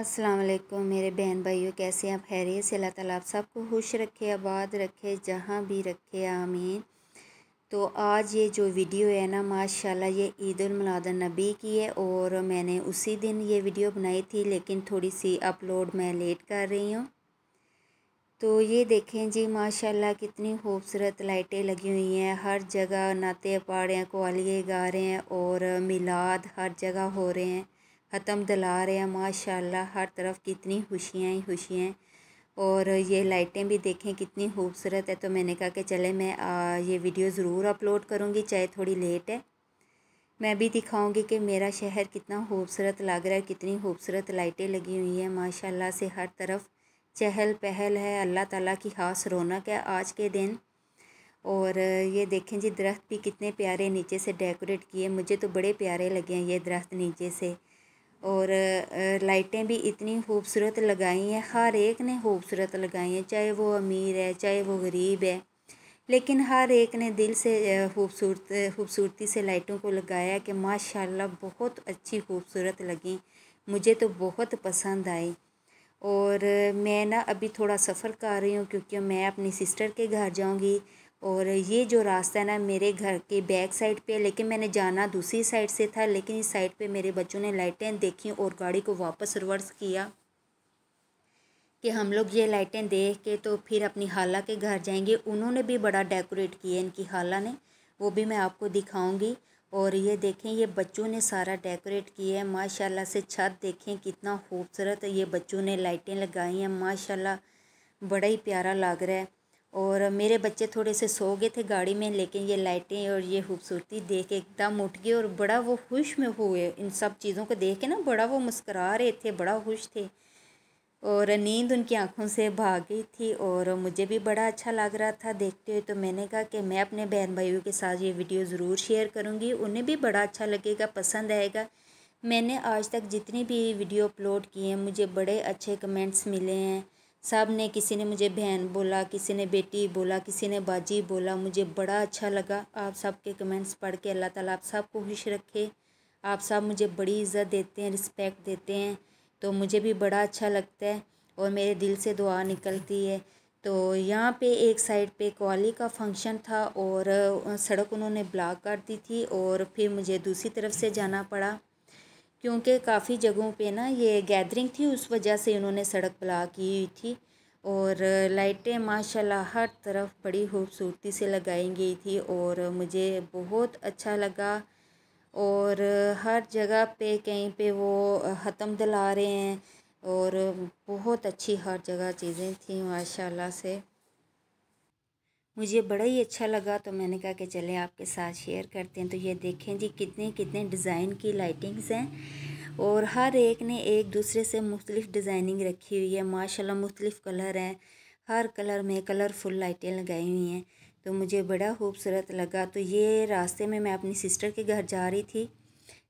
अस्सलाम वालेकुम मेरे बहन भाइयों कैसे आप खैरियत से अल्लाह ताला आप सबको खुश रखे आबाद रखे जहाँ भी रखे आमीन तो आज ये जो वीडियो है ना माशाल्लाह ये ईद मिलाद नबी की है और मैंने उसी दिन ये वीडियो बनाई थी लेकिन थोड़ी सी अपलोड मैं लेट कर रही हूँ तो ये देखें जी माशाल्लाह कितनी खूबसूरत लाइटें लगी हुई हैं हर जगह नाते पाड़े हैं कोलिए गा रहे हैं और मिलाद हर जगह हो रहे हैं हतम दला रहे हैं माशाल्लाह हर तरफ कितनी खुशियाँ ही खुशियाँ और ये लाइटें भी देखें कितनी खूबसूरत है तो मैंने कहा कि चले मैं आ, ये वीडियो ज़रूर अपलोड करूँगी चाहे थोड़ी लेट है मैं भी दिखाऊंगी कि मेरा शहर कितना खूबसूरत लग रहा है कितनी खूबसूरत लाइटें लगी हुई हैं माशाल्लाह से हर तरफ चहल पहल है अल्लाह ताला की खास रौनक है आज के दिन और ये देखें जी दरख्त भी कितने प्यारे नीचे से डेकोरेट किए मुझे तो बड़े प्यारे लगे हैं ये दरख्त नीचे से और लाइटें भी इतनी खूबसूरत लगाई हैं हर एक ने खूबसूरत लगाई हैं चाहे वो अमीर है चाहे वो गरीब है लेकिन हर एक ने दिल से खूबसूरत खूबसूरती से लाइटों को लगाया कि माशाल्लाह बहुत अच्छी खूबसूरत लगी मुझे तो बहुत पसंद आई और मैं ना अभी थोड़ा सफ़र कर रही हूँ क्योंकि मैं अपनी सिस्टर के घर जाऊँगी और ये जो रास्ता है ना मेरे घर के बैक साइड पे लेकिन मैंने जाना दूसरी साइड से था लेकिन इस साइड पे मेरे बच्चों ने लाइटें देखी और गाड़ी को वापस रिवर्स किया कि हम लोग ये लाइटें देख के तो फिर अपनी हाला के घर जाएंगे उन्होंने भी बड़ा डेकोरेट किया इनकी हाला ने वो भी मैं आपको दिखाऊँगी और ये देखें ये बच्चों ने सारा डेकोरेट किया है माशाल्लाह से छत देखें कितना खूबसूरत ये बच्चों ने लाइटें लगाई हैं माशाल्लाह बड़ा ही प्यारा लग रहा है और मेरे बच्चे थोड़े से सो गए थे गाड़ी में लेकिन ये लाइटें और ये खूबसूरती देख के एकदम उठ गए और बड़ा वो खुश में हुए इन सब चीज़ों को देख के ना बड़ा वो मुस्करा रहे थे बड़ा खुश थे और नींद उनकी आंखों से भाग गई थी और मुझे भी बड़ा अच्छा लग रहा था देखते हुए तो मैंने कहा कि मैं अपने बहन भाइयों के साथ ये वीडियो ज़रूर शेयर करूँगी उन्हें भी बड़ा अच्छा लगेगा पसंद आएगा मैंने आज तक जितनी भी वीडियो अपलोड किए हैं मुझे बड़े अच्छे कमेंट्स मिले हैं सब ने किसी ने मुझे बहन बोला किसी ने बेटी बोला किसी ने बाजी बोला मुझे बड़ा अच्छा लगा आप सबके कमेंट्स पढ़ के अल्लाह ताला आप सबको खुश रखे आप सब मुझे बड़ी इज़्ज़त देते हैं रिस्पेक्ट देते हैं तो मुझे भी बड़ा अच्छा लगता है और मेरे दिल से दुआ निकलती है तो यहाँ पे एक साइड पे कवाली का फंक्शन था और सड़क उन्होंने ब्लॉक कर दी थी और फिर मुझे दूसरी तरफ से जाना पड़ा क्योंकि काफ़ी जगहों पे ना ये गैदरिंग थी उस वजह से इन्होंने सड़क ब्लॉक की हुई थी और लाइटें माशाल्लाह हर तरफ बड़ी खूबसूरती से लगाई गई थी और मुझे बहुत अच्छा लगा और हर जगह पे कहीं पे वो हतम दिला रहे हैं और बहुत अच्छी हर जगह चीज़ें थी माशाल्लाह से मुझे बड़ा ही अच्छा लगा तो मैंने कहा कि चले आपके साथ शेयर करते हैं तो ये देखें जी कितने कितने डिज़ाइन की लाइटिंग्स हैं और हर एक ने एक दूसरे से मुख्तलिफ़ डिज़ाइनिंग रखी हुई है माशाल्लाह मुख्तलिफ़ कलर हैं हर कलर में कलरफुल लाइटें लगाई हुई हैं तो मुझे बड़ा खूबसूरत लगा तो ये रास्ते में मैं अपनी सिस्टर के घर जा रही थी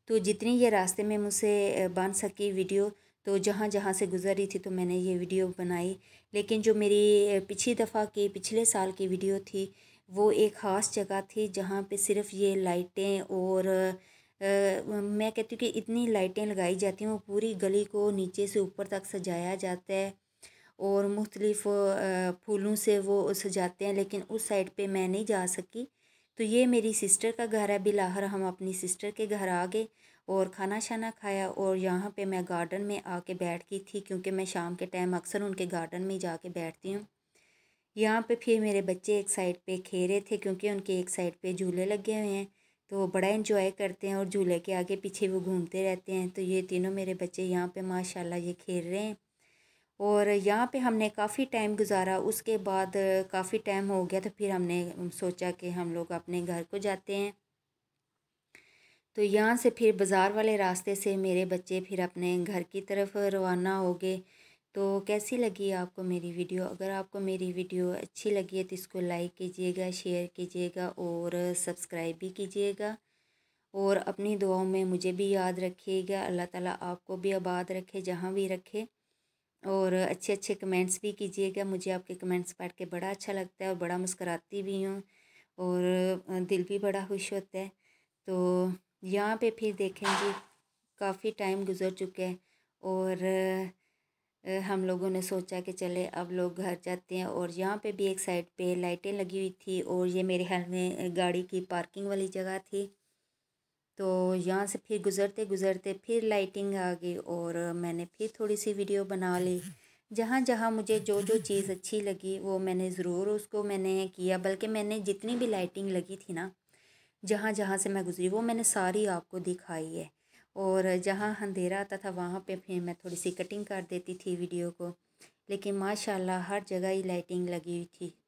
तो जितनी ये रास्ते में मुझसे बन सकी वीडियो तो जहाँ जहाँ से गुज़र रही थी तो मैंने ये वीडियो बनाई लेकिन जो मेरी पिछली दफ़ा की पिछले साल की वीडियो थी वो एक ख़ास जगह थी जहाँ पे सिर्फ ये लाइटें और आ, मैं कहती हूँ कि इतनी लाइटें लगाई जाती हैं वो पूरी गली को नीचे से ऊपर तक सजाया जाता है और मुख्तलिफ़ फूलों से वो सजाते हैं लेकिन उस साइड पर मैं नहीं जा सकी तो ये मेरी सिस्टर का घर है बिलाहर हम अपनी सिस्टर के घर आ गए और खाना शाना खाया और यहाँ पे मैं गार्डन में आके बैठ गई थी क्योंकि मैं शाम के टाइम अक्सर उनके गार्डन में जाके बैठती हूँ यहाँ पे फिर मेरे बच्चे एक साइड पे रहे थे क्योंकि उनके एक साइड पे झूले लगे हुए हैं तो बड़ा इन्जॉय करते हैं और झूले के आगे पीछे वो घूमते रहते हैं तो ये तीनों मेरे बच्चे यहाँ पर माशाला ये खेल रहे हैं और यहाँ पे हमने काफ़ी टाइम गुजारा उसके बाद काफ़ी टाइम हो गया तो फिर हमने सोचा कि हम लोग अपने घर को जाते हैं तो यहाँ से फिर बाज़ार वाले रास्ते से मेरे बच्चे फिर अपने घर की तरफ रवाना हो गए तो कैसी लगी आपको मेरी वीडियो अगर आपको मेरी वीडियो अच्छी लगी है तो इसको लाइक कीजिएगा शेयर कीजिएगा और सब्सक्राइब भी कीजिएगा और अपनी दुआओं में मुझे भी याद रखिएगा अल्लाह ताला आपको भी आबाद रखे जहाँ भी रखे और अच्छे अच्छे कमेंट्स भी कीजिएगा मुझे आपके कमेंट्स पढ़ के बड़ा अच्छा लगता है और बड़ा मुस्कराती भी हूँ और दिल भी बड़ा खुश होता है तो यहाँ पे फिर देखेंगे काफ़ी टाइम गुजर चुका है और हम लोगों ने सोचा कि चले अब लोग घर जाते हैं और यहाँ पे भी एक साइड पे लाइटें लगी हुई थी और ये मेरे ख्याल में गाड़ी की पार्किंग वाली जगह थी तो यहाँ से फिर गुज़रते गुज़रते फिर लाइटिंग आ गई और मैंने फिर थोड़ी सी वीडियो बना ली जहाँ जहाँ मुझे जो जो चीज़ अच्छी लगी वो मैंने ज़रूर उसको मैंने किया बल्कि मैंने जितनी भी लाइटिंग लगी थी ना जहाँ जहाँ से मैं गुजरी वो मैंने सारी आपको दिखाई है और जहाँ अंधेरा आता था वहाँ पे फिर मैं थोड़ी सी कटिंग कर देती थी वीडियो को लेकिन माशाल्लाह हर जगह ही लाइटिंग लगी हुई थी